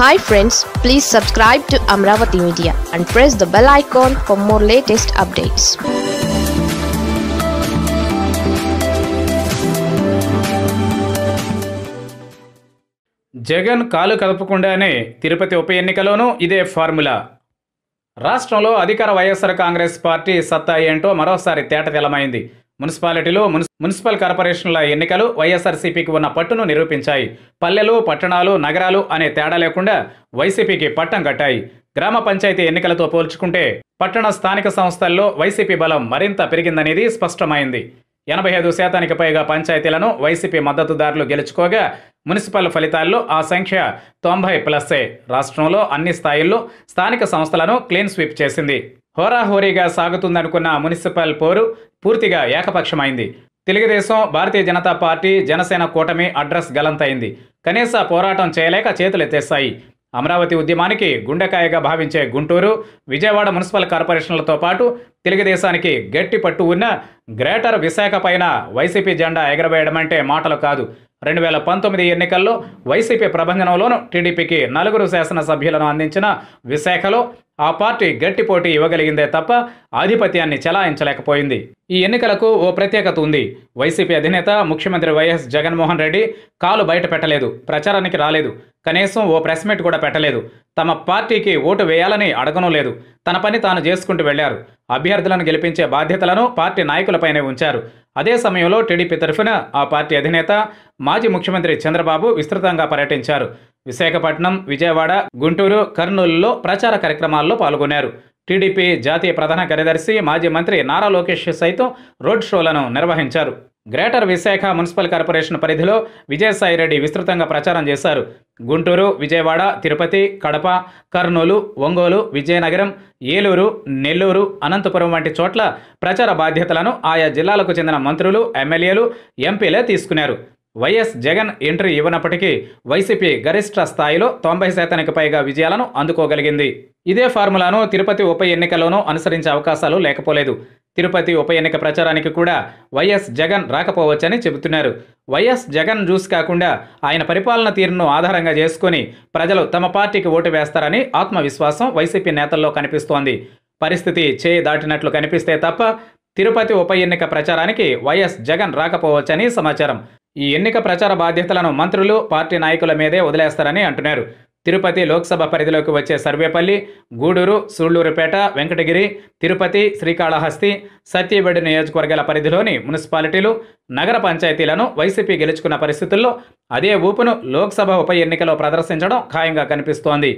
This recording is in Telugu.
hi friends please subscribe to Amaravati media and press the bell icon for more latest updates Jagan కాలు కదపకుండానే తిరుపతి ఉప ఎన్నికలోనూ ఇదే ఫార్ములా రాష్ట్రంలో అధికార వైఎస్ఆర్ కాంగ్రెస్ పార్టీ సత్తా ఏంటో మరోసారి తేటతెలమైంది మున్సిపాలిటీలు మున్సిపల్ కార్పొరేషన్ల ఎన్నికలు వైఎస్ఆర్సీపీకి ఉన్న పట్టును నిరూపించాయి పల్లెలు పట్టణాలు నగరాలు అనే తేడా లేకుండా వైసీపీకి పట్టం కట్టాయి గ్రామ పంచాయతీ ఎన్నికలతో పోల్చుకుంటే పట్టణ స్థానిక సంస్థల్లో వైసీపీ బలం మరింత పెరిగిందనేది స్పష్టమైంది ఎనభై ఐదు శాతానికి పైగా పంచాయతీలను వైసీపీ మద్దతుదారులు గెలుచుకోగా మున్సిపల్ ఫలితాల్లో ఆ సంఖ్య తొంభై ప్లస్సే రాష్ట్రంలో అన్ని స్థాయిల్లో స్థానిక సంస్థలను క్లీన్ స్వీప్ చేసింది హోరాహోరీగా సాగుతుందనుకున్న మున్సిపల్ పోరు పూర్తిగా ఏకపక్షమైంది తెలుగుదేశం భారతీయ జనతా పార్టీ జనసేన కూటమి అడ్రస్ గలంతైంది కనీస పోరాటం చేయలేక చేతులెత్తేస్తాయి అమరావతి ఉద్యమానికి గుండెకాయగా భావించే గుంటూరు విజయవాడ మున్సిపల్ కార్పొరేషన్లతో పాటు తెలుగుదేశానికి గట్టి పట్టు ఉన్న గ్రేటర్ పైన వైసీపీ జెండా ఎగరవేయడమంటే మాటలు కాదు రెండు వేల పంతొమ్మిది ఎన్నికల్లో వైసీపీ ప్రభంజనంలోనూ టీడీపీకి నలుగురు శాసనసభ్యులను అందించిన విశాఖలో ఆ పార్టీ గట్టి పోటీ ఇవ్వగలిగిందే తప్ప ఆధిపత్యాన్ని చెలాయించలేకపోయింది ఈ ఎన్నికలకు ఓ ప్రత్యేకత ఉంది వైసీపీ అధినేత ముఖ్యమంత్రి వైఎస్ జగన్మోహన్ రెడ్డి కాలు బయట పెట్టలేదు ప్రచారానికి రాలేదు కనీసం ఓ ప్రెస్ మీట్ కూడా పెట్టలేదు తమ పార్టీకి ఓటు వేయాలని అడగనూ లేదు తన పని తాను చేసుకుంటూ వెళ్లారు అభ్యర్థులను గెలిపించే బాధ్యతలను పార్టీ నాయకులపైనే ఉంచారు అదే సమయంలో టీడీపీ తరఫున ఆ పార్టీ అధినేత మాజీ ముఖ్యమంత్రి చంద్రబాబు విస్తృతంగా పర్యటించారు విశాఖపట్నం విజయవాడ గుంటూరు కర్నూలులో ప్రచార కార్యక్రమాల్లో పాల్గొన్నారు టీడీపీ జాతీయ ప్రధాన కార్యదర్శి మాజీ మంత్రి నారా లోకేష్ సైతం రోడ్ షోలను నిర్వహించారు గ్రేటర్ విశాఖ మున్సిపల్ కార్పొరేషన్ పరిధిలో విజయసాయిరెడ్డి విస్తృతంగా ప్రచారం చేశారు గుంటూరు విజయవాడ తిరుపతి కడప కర్నూలు ఒంగోలు విజయనగరం ఏలూరు నెల్లూరు అనంతపురం వంటి చోట్ల ప్రచార బాధ్యతలను ఆయా జిల్లాలకు చెందిన మంత్రులు ఎమ్మెల్యేలు ఎంపీలే తీసుకున్నారు వైఎస్ జగన్ ఎంట్రీ ఇవ్వనప్పటికీ వైసీపీ గరిష్ట స్థాయిలో తొంభై శాతానికి పైగా విజయాలను అందుకోగలిగింది ఇదే ఫార్ములాను తిరుపతి ఉప ఎన్నికలోనూ అనుసరించే అవకాశాలు లేకపోలేదు తిరుపతి ఉప ఎన్నిక ప్రచారానికి కూడా వైఎస్ జగన్ రాకపోవచ్చని చెబుతున్నారు వైఎస్ జగన్ జ్యూస్ కాకుండా ఆయన పరిపాలన తీరును ఆధారంగా చేసుకుని ప్రజలు తమ పార్టీకి ఓటు వేస్తారని ఆత్మవిశ్వాసం వైసీపీ నేతల్లో కనిపిస్తోంది పరిస్థితి చేయి దాటినట్లు కనిపిస్తే తప్ప తిరుపతి ఉప ఎన్నిక ప్రచారానికి వైఎస్ జగన్ రాకపోవచ్చని సమాచారం ఈ ఎన్నిక ప్రచార బాధ్యతలను మంత్రులు పార్టీ నాయకుల మీదే వదిలేస్తారని అంటున్నారు తిరుపతి లోక్సభ పరిధిలోకి వచ్చే సర్వేపల్లి గూడూరు సూళ్లూరుపేట వెంకటగిరి తిరుపతి శ్రీకాళహస్తి సత్యవేడి నియోజకవర్గాల పరిధిలోని మున్సిపాలిటీలు నగర పంచాయతీలను వైసీపీ గెలుచుకున్న పరిస్థితుల్లో అదే ఊపును లోక్సభ ఉప ఎన్నికలో ప్రదర్శించడం ఖాయంగా కనిపిస్తోంది